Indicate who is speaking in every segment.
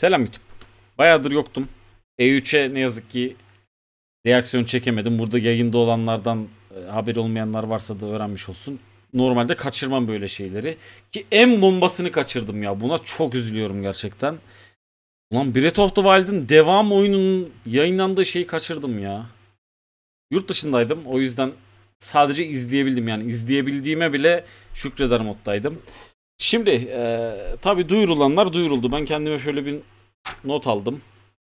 Speaker 1: Selam YouTube. Bayağıdır yoktum. E3'e ne yazık ki reaksiyon çekemedim. Burada yayında olanlardan e, haber olmayanlar varsa da öğrenmiş olsun. Normalde kaçırmam böyle şeyleri. Ki en bombasını kaçırdım ya. Buna çok üzülüyorum gerçekten. Ulan Breath of the Wild'ın devam oyununun yayınlandığı şeyi kaçırdım ya. Yurt dışındaydım. O yüzden sadece izleyebildim yani. izleyebildiğime bile şükreder moddaydım. Şimdi e, tabi duyurulanlar duyuruldu. Ben kendime şöyle bir not aldım.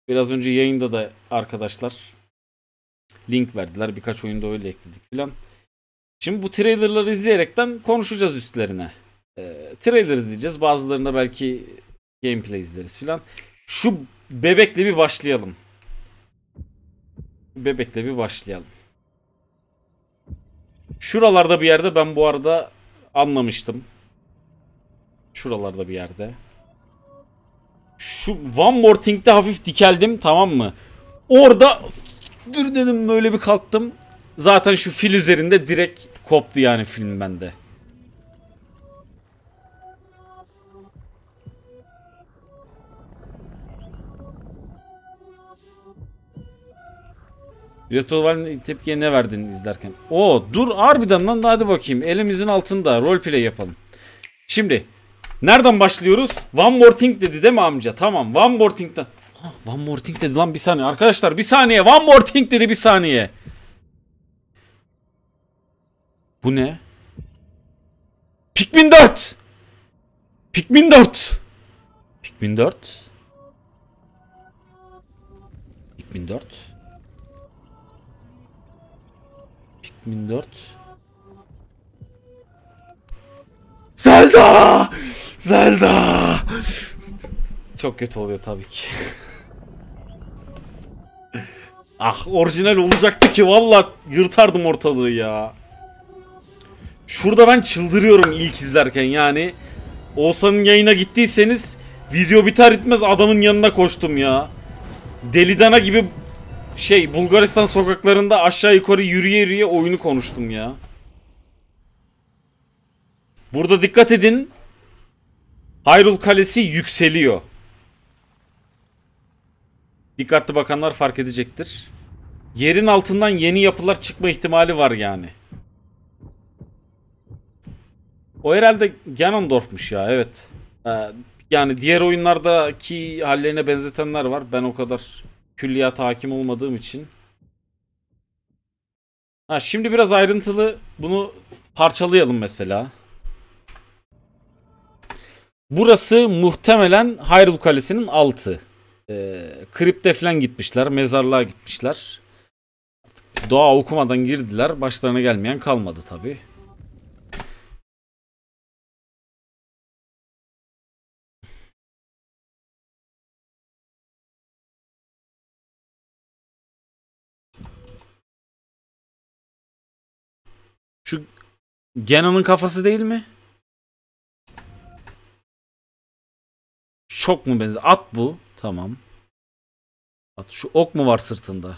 Speaker 1: Biraz önce yayında da arkadaşlar link verdiler. Birkaç oyunda öyle ekledik filan. Şimdi bu trailerları izleyerekten konuşacağız üstlerine. E, trailer izleyeceğiz. Bazılarında belki gameplay izleriz filan. Şu bebekle bir başlayalım. Şu bebekle bir başlayalım. Şuralarda bir yerde ben bu arada anlamıştım. Şuralarda bir yerde. Şu One More Thing'de hafif dikeldim tamam mı? Orada dur dedim böyle bir kalktım. Zaten şu fil üzerinde direkt koptu yani film bende. Virtual tepkiye ne verdin izlerken? O dur harbiden lan hadi bakayım. Elimizin altında rol yapalım. Şimdi Nereden başlıyoruz? One more thing dedi değil mi amca? Tamam one more thing'den. Ah, one more thing dedi lan bir saniye. Arkadaşlar bir saniye. One more thing dedi bir saniye. Bu ne? Pikmin 4. Pikmin 4. Pikmin 4. Pikmin 4. Pikmin 4.
Speaker 2: Zelda!
Speaker 1: Zelda! Çok kötü oluyor tabii ki. ah orijinal olacaktı ki valla yırtardım ortalığı ya. Şurada ben çıldırıyorum ilk izlerken yani. Oğuzhan'ın yayına gittiyseniz video biter bitmez adamın yanına koştum ya. Delidana gibi şey Bulgaristan sokaklarında aşağı yukarı yürüye yürüye oyunu konuştum ya. Burada dikkat edin. Hayrul Kalesi yükseliyor. Dikkatli bakanlar fark edecektir. Yerin altından yeni yapılar çıkma ihtimali var yani. O herhalde Ganondorf'muş ya evet. Ee, yani diğer oyunlardaki hallerine benzetenler var. Ben o kadar külliyata hakim olmadığım için. Ha, şimdi biraz ayrıntılı bunu parçalayalım mesela. Burası muhtemelen Hyrule Kalesi'nin altı. Ee, kripte falan gitmişler. Mezarlığa gitmişler. Doğa okumadan girdiler. Başlarına gelmeyen kalmadı tabi.
Speaker 2: Şu Genon'un kafası değil mi? Çok mu benzer? At bu. Tamam. At. Şu ok mu var sırtında?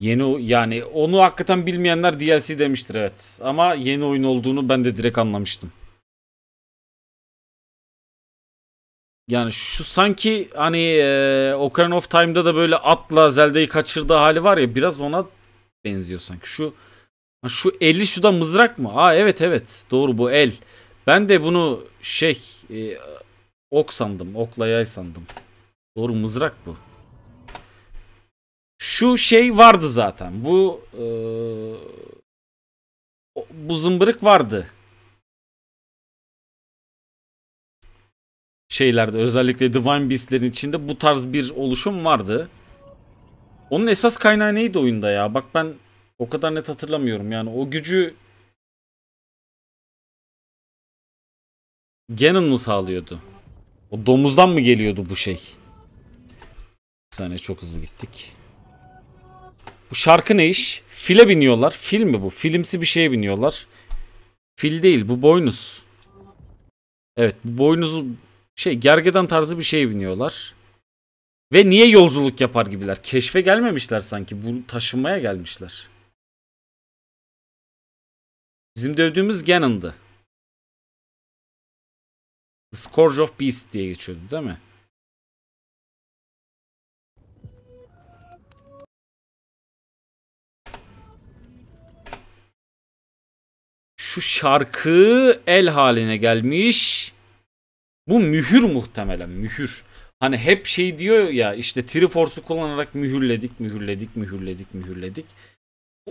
Speaker 1: Yeni yani onu hakikaten bilmeyenler DLC demiştir evet. Ama yeni oyun olduğunu ben de direkt anlamıştım. Yani şu sanki hani e, Ocarina of Time'da da böyle atla Zelda'yı kaçırdığı hali var ya biraz ona benziyor sanki. Şu şu eli şu da mızrak mı? Aa evet evet doğru bu el. Ben de bunu şey e, ok sandım. Okla yay sandım. Doğru mızrak bu. Şu şey vardı zaten. Bu e, bu zımbırık vardı. Şeylerde özellikle Divine Beast'lerin içinde bu tarz bir oluşum vardı. Onun esas kaynağı neydi oyunda ya? Bak ben o kadar net hatırlamıyorum yani o gücü Ganon mu sağlıyordu? O domuzdan mı geliyordu bu şey? Bir saniye çok hızlı gittik. Bu şarkı ne iş? File biniyorlar. Fil mi bu? Filmsi bir şeye biniyorlar. Fil değil bu boynuz. Evet bu boynuzu şey gergedan tarzı bir şeye biniyorlar. Ve niye yolculuk yapar gibiler? Keşfe gelmemişler sanki. Bu taşınmaya gelmişler. Bizim
Speaker 2: dövdüğümüz Ganon'dı. The Scourge of Beast diye geçiyordu değil mi?
Speaker 1: Şu şarkı el haline gelmiş. Bu mühür muhtemelen mühür. Hani hep şey diyor ya işte Triforce'u kullanarak mühürledik, mühürledik, mühürledik, mühürledik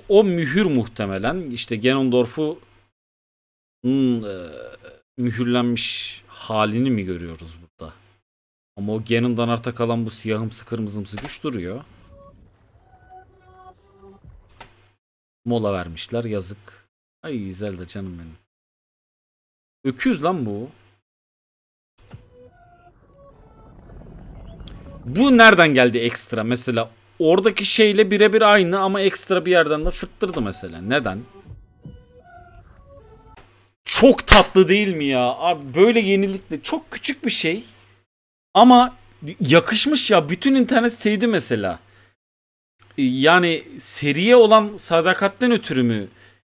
Speaker 1: o mühür muhtemelen işte Genondorf'u hmm, e, mühürlenmiş halini mi görüyoruz burada? Ama o Ganon'dan arta kalan bu siyahımsı kırmızımsı güç duruyor. Mola vermişler yazık. Ay Zelda canım benim. Öküz lan bu. Bu nereden geldi ekstra? Mesela Oradaki şeyle birebir aynı ama ekstra bir yerden de fırttırdı mesela. Neden? Çok tatlı değil mi ya? Abi böyle yenilikle çok küçük bir şey. Ama yakışmış ya. Bütün internet sevdi mesela. Ee, yani seriye olan sadakatten ötürü mü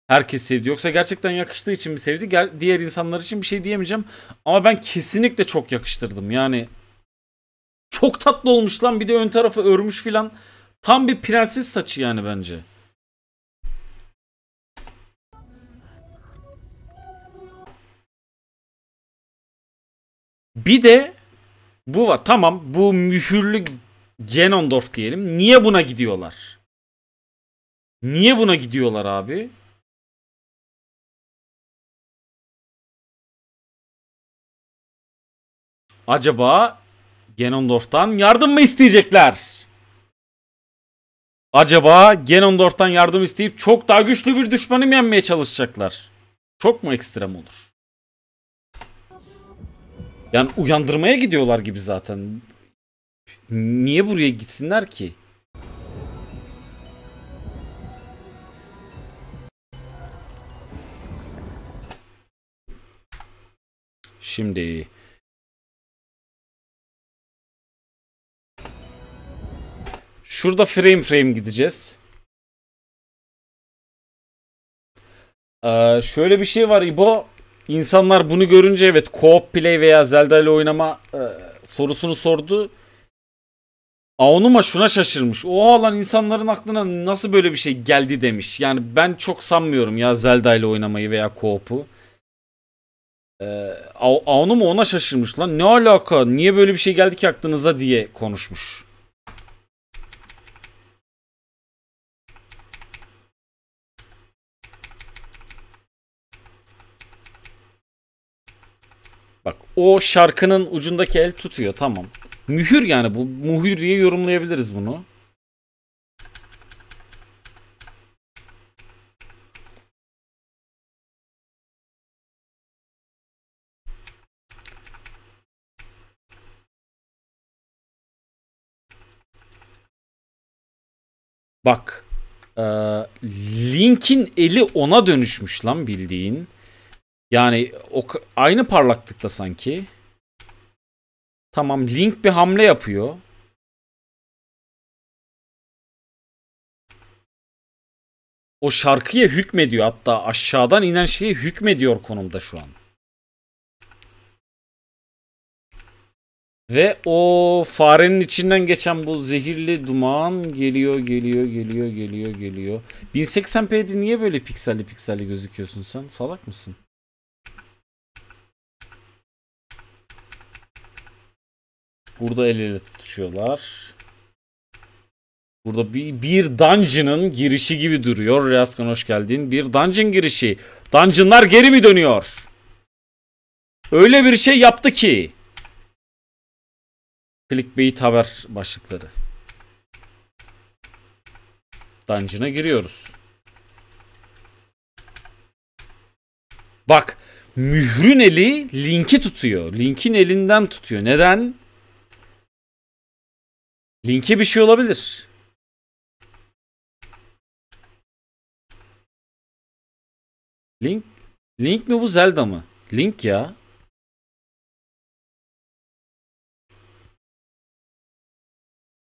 Speaker 1: herkes sevdi? Yoksa gerçekten yakıştığı için mi sevdi? Diğer insanlar için bir şey diyemeyeceğim. Ama ben kesinlikle çok yakıştırdım. Yani çok tatlı olmuş lan. Bir de ön tarafı örmüş filan. Tam bir prenses saçı yani bence. Bir de bu var. Tamam bu mühürlü Genondorf diyelim. Niye buna gidiyorlar? Niye buna gidiyorlar abi?
Speaker 2: Acaba
Speaker 1: Genondorf'tan yardım mı isteyecekler? Acaba Ganondorf'tan yardım isteyip çok daha güçlü bir düşmanı mı yenmeye çalışacaklar? Çok mu ekstrem olur? Yani uyandırmaya gidiyorlar gibi zaten. Niye buraya gitsinler ki?
Speaker 2: Şimdi Şurada frame frame
Speaker 1: gideceğiz. Ee, şöyle bir şey var İbo. İnsanlar bunu görünce evet co-op play veya Zelda ile oynama e, sorusunu sordu. Aonuma şuna şaşırmış. O lan insanların aklına nasıl böyle bir şey geldi demiş. Yani ben çok sanmıyorum ya Zelda ile oynamayı veya co-op'u. Ee, Aonuma ona şaşırmış lan. Ne alaka? Niye böyle bir şey geldi ki aklınıza diye konuşmuş. Bak o şarkının ucundaki el tutuyor tamam. Mühür yani bu mühür diye yorumlayabiliriz bunu. Bak. Link'in eli ona dönüşmüş lan bildiğin. Yani o aynı parlaklıkta sanki.
Speaker 2: Tamam Link bir hamle yapıyor. O şarkıya hükmediyor hatta aşağıdan inen şeye
Speaker 1: hükmediyor konumda şu an. Ve o farenin içinden geçen bu zehirli duman geliyor geliyor geliyor geliyor geliyor. 1080p'de niye böyle pikselli pikselli gözüküyorsun sen? Salak mısın? Burada el ele tutuşuyorlar. Burada bir, bir dungeon'ın girişi gibi duruyor. Riyazkan hoş geldin. Bir dungeon girişi. Dungeon'lar geri mi dönüyor? Öyle bir şey yaptı ki. Clickbait haber başlıkları. Dungeon'a giriyoruz. Bak mührün eli linki tutuyor. Linkin elinden tutuyor. Neden? Linki bir şey olabilir.
Speaker 2: Link Link mi bu Zelda mı? Link ya.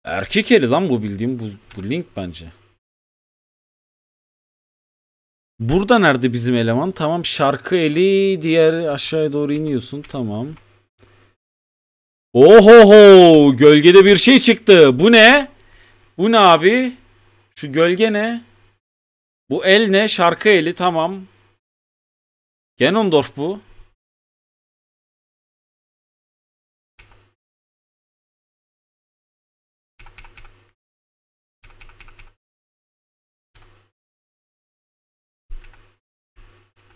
Speaker 2: Erkek eli lan bu bildiğim bu, bu Link bence.
Speaker 1: Burada nerede bizim eleman? Tamam şarkı eli diğer aşağıya doğru iniyorsun. Tamam. Ohoho gölgede bir şey çıktı. Bu ne? Bu ne abi? Şu gölge ne? Bu el ne? Şarkı eli tamam.
Speaker 2: Genondorf bu.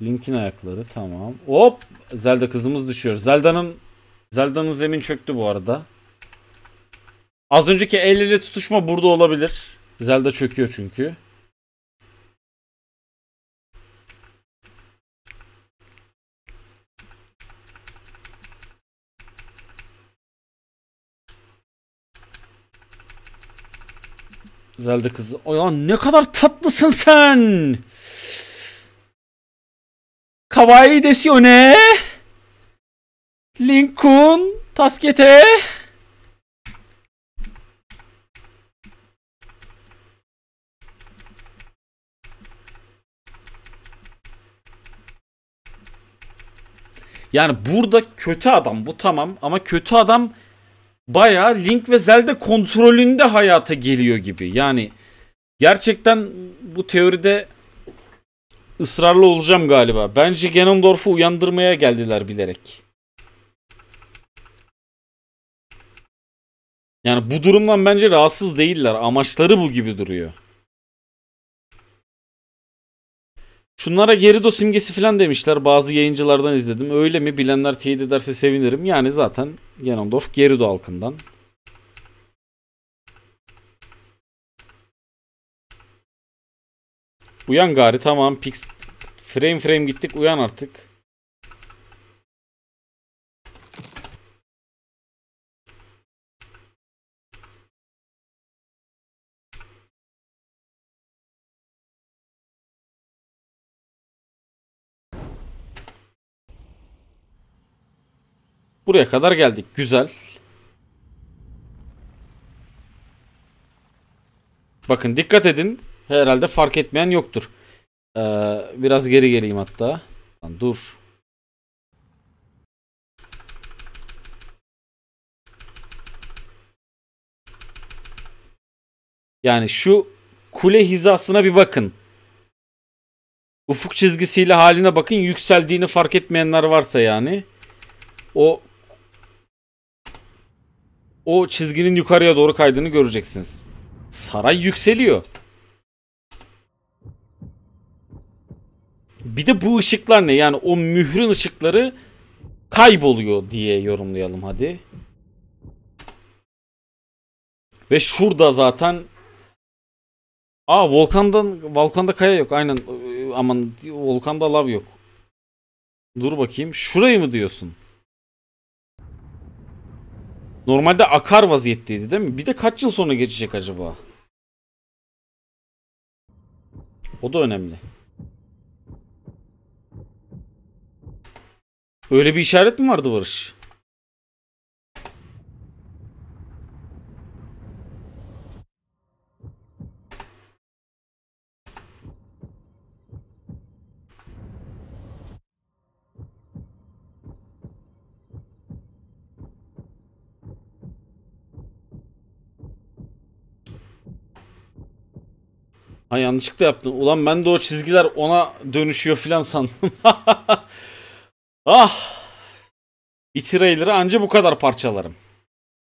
Speaker 1: Link'in ayakları tamam. Hop! Zelda kızımız düşüyor. Zelda'nın Zelda'nın zemin çöktü bu arada. Az önceki el ele tutuşma burada olabilir. Zelda çöküyor çünkü. Zelda kızı. o Ya ne kadar tatlısın sen. Kawaii desiyor ne? Lincoln Taskete. Yani burada kötü adam bu tamam ama kötü adam baya Link ve Zelda kontrolünde hayata geliyor gibi. Yani gerçekten bu teoride ısrarlı olacağım galiba. Bence Ganondorf'u uyandırmaya geldiler bilerek. Yani bu durumdan bence rahatsız değiller. Amaçları bu gibi duruyor. Şunlara Gerido simgesi falan demişler. Bazı yayıncılardan izledim. Öyle mi? Bilenler teyit ederse sevinirim. Yani zaten Ganondorf Gerido halkından. Uyan gari tamam. Pix frame frame gittik. Uyan artık. Buraya kadar geldik. Güzel. Bakın dikkat edin. Herhalde fark etmeyen yoktur. Ee, biraz geri geleyim hatta. Lan dur. Yani şu kule hizasına bir bakın. Ufuk çizgisiyle haline bakın. Yükseldiğini fark etmeyenler varsa yani. O o çizginin yukarıya doğru kaydığını göreceksiniz. Saray yükseliyor. Bir de bu ışıklar ne? Yani o mührün ışıkları kayboluyor diye yorumlayalım hadi. Ve şurada zaten Aa volkandan volkanda kaya yok. Aynen aman volkanda lav yok. Dur bakayım. Şurayı mı diyorsun? Normalde akar vaziyetteydi değil mi? Bir de kaç yıl sonra geçecek acaba? O da önemli. Öyle bir işaret mi vardı Barış? Ha yanlışlıkla yaptın. Ulan ben de o çizgiler ona dönüşüyor filan sandım. ah! İtireyleri anca bu kadar parçalarım.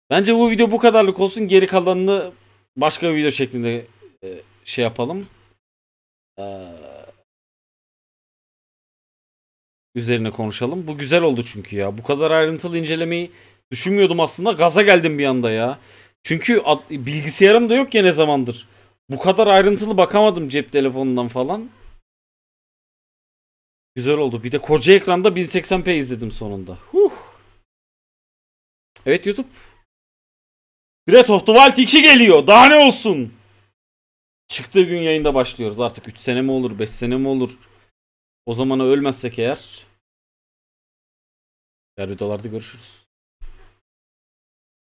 Speaker 1: Bence bu video bu kadarlık olsun. Geri kalanını başka bir video şeklinde e, şey yapalım. Ee, üzerine konuşalım. Bu güzel oldu çünkü ya. Bu kadar ayrıntılı incelemeyi düşünmüyordum aslında. Gaza geldim bir anda ya. Çünkü bilgisayarım da yok ya ne zamandır. Bu kadar ayrıntılı bakamadım cep telefonundan falan. Güzel oldu. Bir de koca ekranda 1080p izledim sonunda. Huh. Evet YouTube. Breath of the Wild 2 geliyor. Daha ne olsun? Çıktığı gün yayında başlıyoruz. Artık 3 sene mi olur, 5 sene mi olur? O zamana ölmezsek eğer. Diğer dolarda görüşürüz.